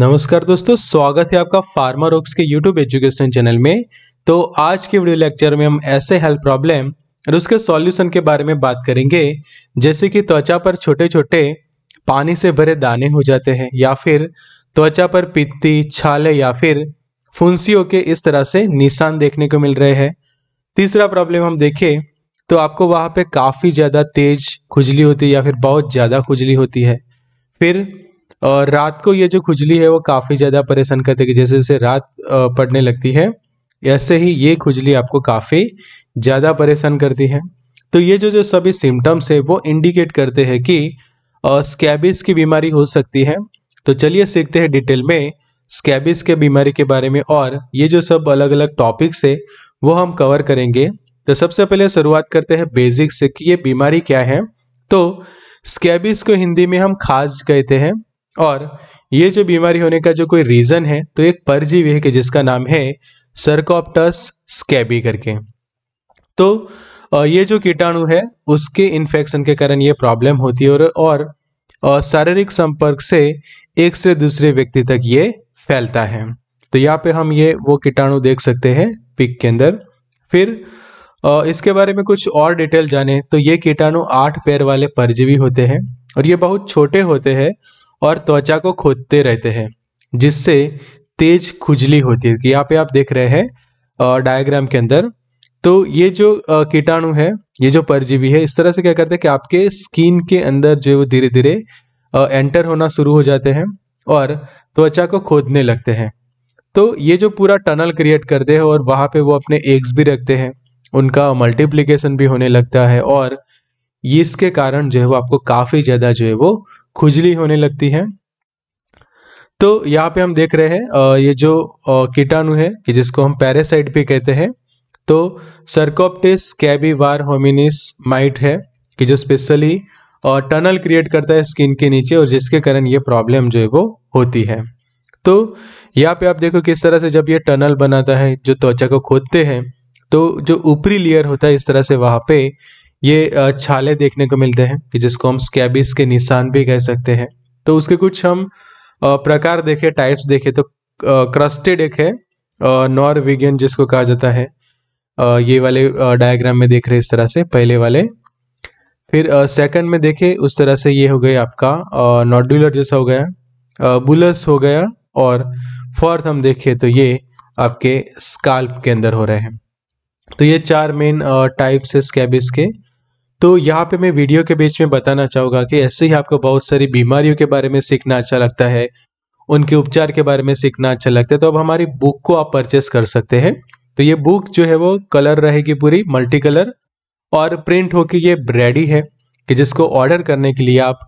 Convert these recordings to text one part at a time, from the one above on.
नमस्कार दोस्तों स्वागत है आपका फार्मा रॉक्स के यूट्यूब एजुकेशन चैनल में तो आज के वीडियो लेक्चर में हम ऐसे हेल्थ प्रॉब्लम और उसके सॉल्यूशन के बारे में बात करेंगे जैसे कि त्वचा पर छोटे छोटे पानी से भरे दाने हो जाते हैं या फिर त्वचा पर पित्ती छाले या फिर फुंसियों के इस तरह से निशान देखने को मिल रहे हैं तीसरा प्रॉब्लम हम देखें तो आपको वहाँ पे काफ़ी ज़्यादा तेज खुजली होती है या फिर बहुत ज़्यादा खुजली होती है फिर और रात को ये जो खुजली है वो काफ़ी ज़्यादा परेशान करती है जैसे जैसे रात पड़ने लगती है ऐसे ही ये खुजली आपको काफ़ी ज़्यादा परेशान करती है तो ये जो जो सभी सिम्टम्स है वो इंडिकेट करते हैं कि स्कैबिस की बीमारी हो सकती है तो चलिए सीखते हैं डिटेल में स्कैबिस के बीमारी के बारे में और ये जो सब अलग अलग टॉपिक्स है वो हम कवर करेंगे तो सबसे पहले शुरुआत करते हैं बेसिक से कि ये बीमारी क्या है तो स्कैबिस को हिंदी में हम खाज कहते हैं और ये जो बीमारी होने का जो कोई रीज़न है तो एक परजीवी है कि जिसका नाम है सरकोप्टस स्कैबी करके तो ये जो कीटाणु है उसके इन्फेक्शन के कारण ये प्रॉब्लम होती है और, और शारीरिक संपर्क से एक से दूसरे व्यक्ति तक ये फैलता है तो यहाँ पे हम ये वो कीटाणु देख सकते हैं पिक के अंदर फिर इसके बारे में कुछ और डिटेल जाने तो ये कीटाणु आठ पैर वाले परजीवी होते हैं और ये बहुत छोटे होते हैं और त्वचा को खोदते रहते हैं जिससे तेज खुजली होती है यहाँ पे आप देख रहे हैं डायग्राम के अंदर तो ये जो कीटाणु है ये जो परजीवी है इस तरह से क्या करते हैं कि आपके स्किन के अंदर जो वो धीरे धीरे एंटर होना शुरू हो जाते हैं और त्वचा को खोदने लगते हैं तो ये जो पूरा टनल क्रिएट करते हैं और वहाँ पे वो अपने एग्स भी रखते हैं उनका मल्टीप्लिकेशन भी होने लगता है और ये इसके कारण जो है वो आपको काफ़ी ज़्यादा जो है वो खुजली होने लगती है तो यहाँ पे हम देख रहे हैं ये जो कीटाणु है कि जिसको हम पैरासाइट भी कहते हैं तो कैबी वार होमिनिस माइट है कि जो स्पेशली टनल क्रिएट करता है स्किन के नीचे और जिसके कारण ये प्रॉब्लम जो है वो होती है तो यहाँ पे आप देखो किस तरह से जब ये टनल बनाता है जो त्वचा को खोदते हैं तो जो ऊपरी लेयर होता है इस तरह से वहां पे ये छाले देखने को मिलते हैं कि जिसको हम स्कैबिस के निशान भी कह सकते हैं तो उसके कुछ हम प्रकार देखे टाइप्स देखे तो क्रस्टेड एक है नॉर्विगियन जिसको कहा जाता है ये वाले डायग्राम में देख रहे इस तरह से पहले वाले फिर सेकंड में देखे उस तरह से ये हो गया आपका नॉड्यूलर जैसा हो गया बुलस हो गया और फोर्थ हम देखे तो ये आपके स्काल्प के अंदर हो रहे हैं तो ये चार मेन टाइप्स है स्कैबिस के तो यहाँ पे मैं वीडियो के बीच में बताना चाहूंगा कि ऐसे ही आपको बहुत सारी बीमारियों के बारे में सीखना अच्छा लगता है उनके उपचार के बारे में सीखना अच्छा लगता है तो अब हमारी बुक को आप परचेस कर सकते हैं तो ये बुक जो है वो कलर रहेगी पूरी मल्टी कलर और प्रिंट होके ये ब्रेडी है कि जिसको ऑर्डर करने के लिए आप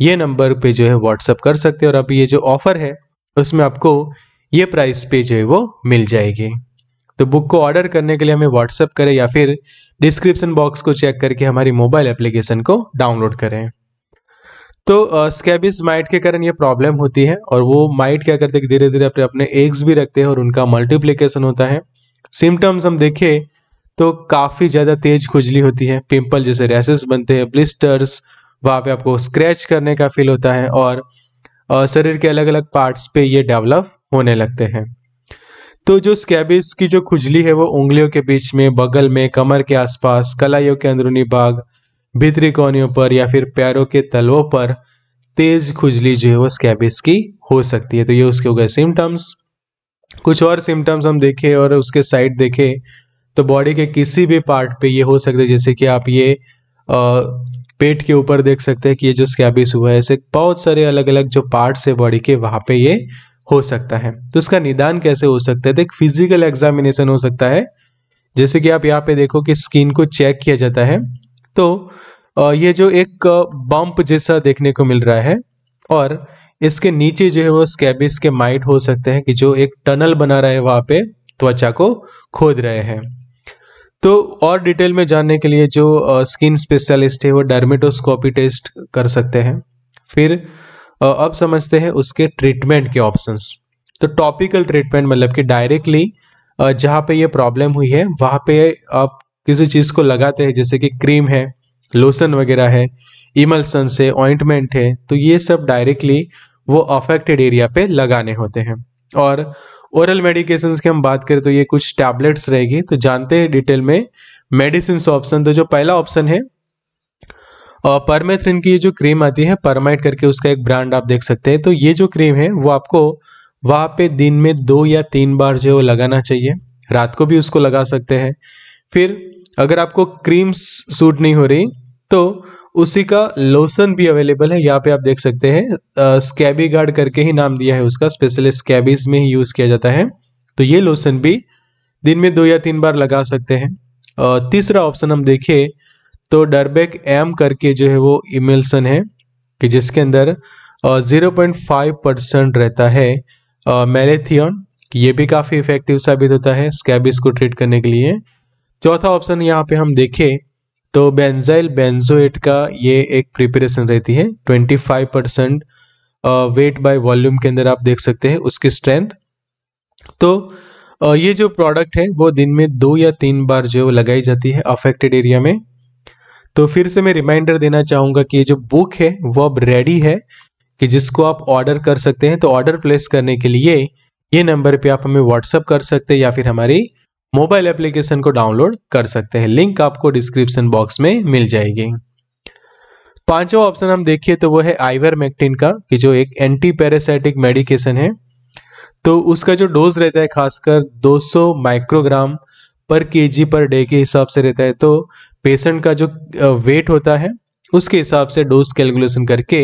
ये नंबर पे जो है व्हाट्सअप कर सकते हैं और अब ये जो ऑफ़र है उसमें आपको ये प्राइस पे जो है वो मिल जाएगी तो बुक को ऑर्डर करने के लिए हमें व्हाट्सअप करें या फिर डिस्क्रिप्शन बॉक्स को चेक करके हमारी मोबाइल एप्लीकेशन को डाउनलोड करें तो स्कैबिस माइट के कारण ये प्रॉब्लम होती है और वो माइट क्या करते हैं धीरे धीरे अपने अपने एग्स भी रखते हैं और उनका मल्टीप्लीकेशन होता है सिम्टम्स हम देखें तो काफ़ी ज़्यादा तेज खुजली होती है पिंपल जैसे रेसेस बनते हैं ब्लिस्टर्स वहाँ पे आपको स्क्रैच करने का फील होता है और शरीर के अलग अलग पार्ट्स पे ये डेवलप होने लगते हैं तो जो स्कैबिस की जो खुजली है वो उंगलियों के बीच में बगल में कमर के आसपास कलाइयों के अंदरूनी भाग भीतरी कोनियों पर या फिर पैरों के तलवों पर तेज खुजली जो है वो स्कैबिस की हो सकती है तो ये उसके हो गए सिम्टम्स कुछ और सिम्टम्स हम देखें और उसके साइड देखें तो बॉडी के किसी भी पार्ट पे ये हो सकते जैसे कि आप ये आ, पेट के ऊपर देख सकते हैं कि ये जो स्कैबिस हुआ है ऐसे बहुत सारे अलग अलग जो पार्ट्स है बॉडी के वहाँ पे ये हो सकता है तो इसका निदान कैसे हो सकता है तो एक फिजिकल एग्जामिनेशन हो सकता है जैसे कि आप यहाँ पे देखो कि स्किन को चेक किया जाता है तो ये जो एक बम्प जैसा देखने को मिल रहा है और इसके नीचे जो है वो स्कैबिस के माइट हो सकते हैं कि जो एक टनल बना रहा है वहाँ पे त्वचा को खोद रहे हैं तो और डिटेल में जानने के लिए जो स्किन स्पेशलिस्ट है वो डर्मेटोस्कोपी टेस्ट कर सकते हैं फिर अब समझते हैं उसके ट्रीटमेंट के ऑप्शंस तो टॉपिकल ट्रीटमेंट मतलब कि डायरेक्टली जहाँ पे ये प्रॉब्लम हुई है वहाँ पे आप किसी चीज़ को लगाते हैं जैसे कि क्रीम है लोशन वगैरह है इमल्सन है ऑइंटमेंट है तो ये सब डायरेक्टली वो अफेक्टेड एरिया पे लगाने होते हैं और ओरल मेडिकेशंस की हम बात करें तो ये कुछ टैबलेट्स रहेगी तो जानते हैं डिटेल में मेडिसिन ऑप्शन तो जो पहला ऑप्शन है और परमेथ्रिन की ये जो क्रीम आती है परमाइट करके उसका एक ब्रांड आप देख सकते हैं तो ये जो क्रीम है वो आपको वहाँ पे दिन में दो या तीन बार जो लगाना चाहिए रात को भी उसको लगा सकते हैं फिर अगर आपको क्रीम सूट नहीं हो रही तो उसी का लोशन भी अवेलेबल है यहाँ पे आप देख सकते हैं स्कैबी गार्ड करके ही नाम दिया है उसका स्पेशली स्कैबीज में ही यूज़ किया जाता है तो ये लोशन भी दिन में दो या तीन बार लगा सकते हैं तीसरा ऑप्शन हम देखिए तो डरबेक एम करके जो है वो इमेलसन है कि जिसके अंदर ज़ीरो पॉइंट फाइव परसेंट रहता है मेलेथियन ये भी काफ़ी इफेक्टिव साबित होता है स्कैबिस को ट्रीट करने के लिए चौथा ऑप्शन यहाँ पे हम देखें तो बेंजाइल बेंजोएट का ये एक प्रिपरेशन रहती है 25 परसेंट वेट बाय वॉल्यूम के अंदर आप देख सकते हैं उसकी स्ट्रेंथ तो ये जो प्रोडक्ट है वो दिन में दो या तीन बार जो लगाई जाती है अफेक्टेड एरिया में तो फिर से मैं रिमाइंडर देना चाहूंगा कि ये जो बुक है वो अब रेडी है कि जिसको आप ऑर्डर कर सकते हैं तो ऑर्डर प्लेस करने के लिए ये नंबर पे आप हमें व्हाट्सअप कर सकते हैं या फिर हमारी मोबाइल एप्लीकेशन को डाउनलोड कर सकते हैं लिंक आपको डिस्क्रिप्शन बॉक्स में मिल जाएगी पांचवा ऑप्शन हम देखिए तो वो है आइवर मैक्टिन का कि जो एक एंटी पैरासाइटिक मेडिकेशन है तो उसका जो डोज रहता है खासकर 200 माइक्रोग्राम पर के पर डे के हिसाब से रहता है तो पेशेंट का जो वेट होता है उसके हिसाब से डोज कैलकुलेशन करके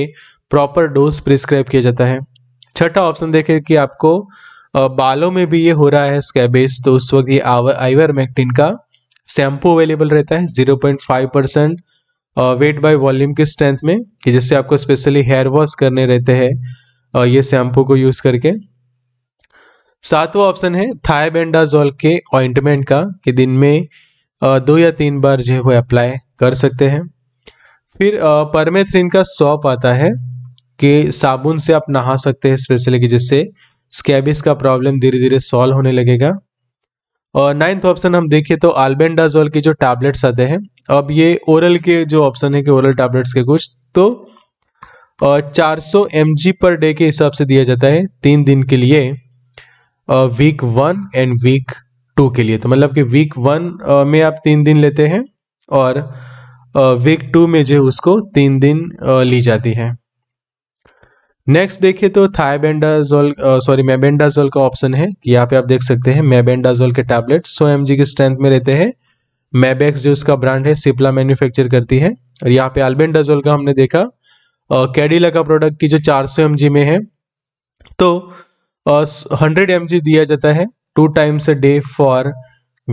प्रॉपर डोज प्रिस्क्राइब किया जाता है छठा ऑप्शन देखें कि आपको बालों में भी ये हो रहा है स्कैबेज तो उस वक्त ये आइवर मैक्टिन का शैम्पू अवेलेबल रहता है 0.5 परसेंट वेट बाय वॉल्यूम के स्ट्रेंथ में कि जिससे आपको स्पेशली हेयर वॉश करने रहते हैं ये शैम्पू को यूज़ करके सातवां ऑप्शन है थायबेंडाजोल के ऑइंटमेंट का कि दिन में दो या तीन बार जो है वो अप्लाई कर सकते हैं फिर परमेथ्रिन का सॉप आता है कि साबुन से आप नहा सकते हैं स्पेशली कि जिससे स्कैबिस का प्रॉब्लम धीरे धीरे सॉल्व होने लगेगा और नाइन्थ ऑप्शन हम देखिए तो आल्बेंडाजोल के जो टैबलेट्स आते हैं अब ये ओरल के जो ऑप्शन है कि ओरल टैबलेट्स के कुछ तो चार सौ पर डे के हिसाब से दिया जाता है तीन दिन के लिए week one and week two के लिए तो मतलब कि वीक वन में आप तीन दिन लेते हैं और वीक टू में जो उसको तीन दिन ली जाती है नेक्स्ट देखिए तो थायबेंडाजोल सॉरी मेबेंडाजोल का ऑप्शन है कि यहाँ पे आप देख सकते हैं मेबेंडाजोल के टैबलेट 100 एम की स्ट्रेंथ में रहते हैं मैबेक्स जो उसका ब्रांड है सिप्ला मैन्युफैक्चर करती है और यहाँ पे अल्बेंडाजोल का हमने देखा कैडिला का प्रोडक्ट की जो 400 सौ में है तो हंड्रेड एम दिया जाता है two times a day for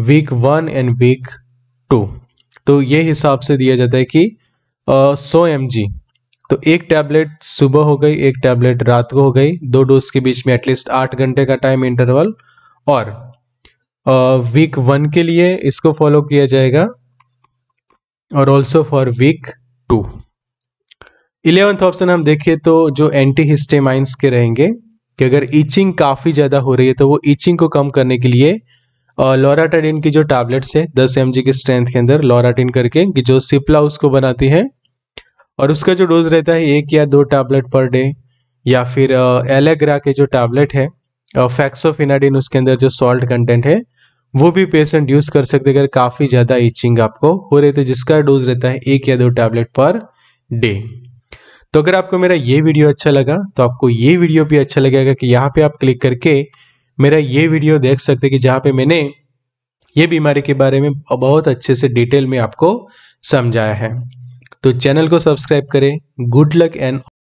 week one and week two तो ये हिसाब से दिया जाता है कि सौ एम तो एक टैबलेट सुबह हो गई एक टैबलेट रात को हो गई दो डोज के बीच में एटलीस्ट आठ घंटे का टाइम इंटरवल और वीक वन के लिए इसको फॉलो किया जाएगा और also for week two eleventh option हम देखें तो जो एंटी हिस्टेमाइंस के रहेंगे कि अगर इचिंग काफ़ी ज़्यादा हो रही है तो वो ईचिंग को कम करने के लिए लोराटाडिन की जो टैबलेट्स है दस एम की स्ट्रेंथ के अंदर लोराटिन करके कि जो सिपला उसको बनाती है और उसका जो डोज रहता है एक या दो टैबलेट पर डे या फिर एलेग्रा के जो टैबलेट है फैक्सोफिनाडिन उसके अंदर जो सॉल्ट कंटेंट है वो भी पेशेंट यूज़ कर सकते अगर काफ़ी ज़्यादा इचिंग आपको हो रही तो जिसका डोज रहता है एक या दो टैबलेट पर डे तो अगर आपको मेरा ये वीडियो अच्छा लगा तो आपको ये वीडियो भी अच्छा लगेगा कि यहाँ पे आप क्लिक करके मेरा ये वीडियो देख सकते कि जहाँ पे मैंने ये बीमारी के बारे में बहुत अच्छे से डिटेल में आपको समझाया है तो चैनल को सब्सक्राइब करें गुड लक एंड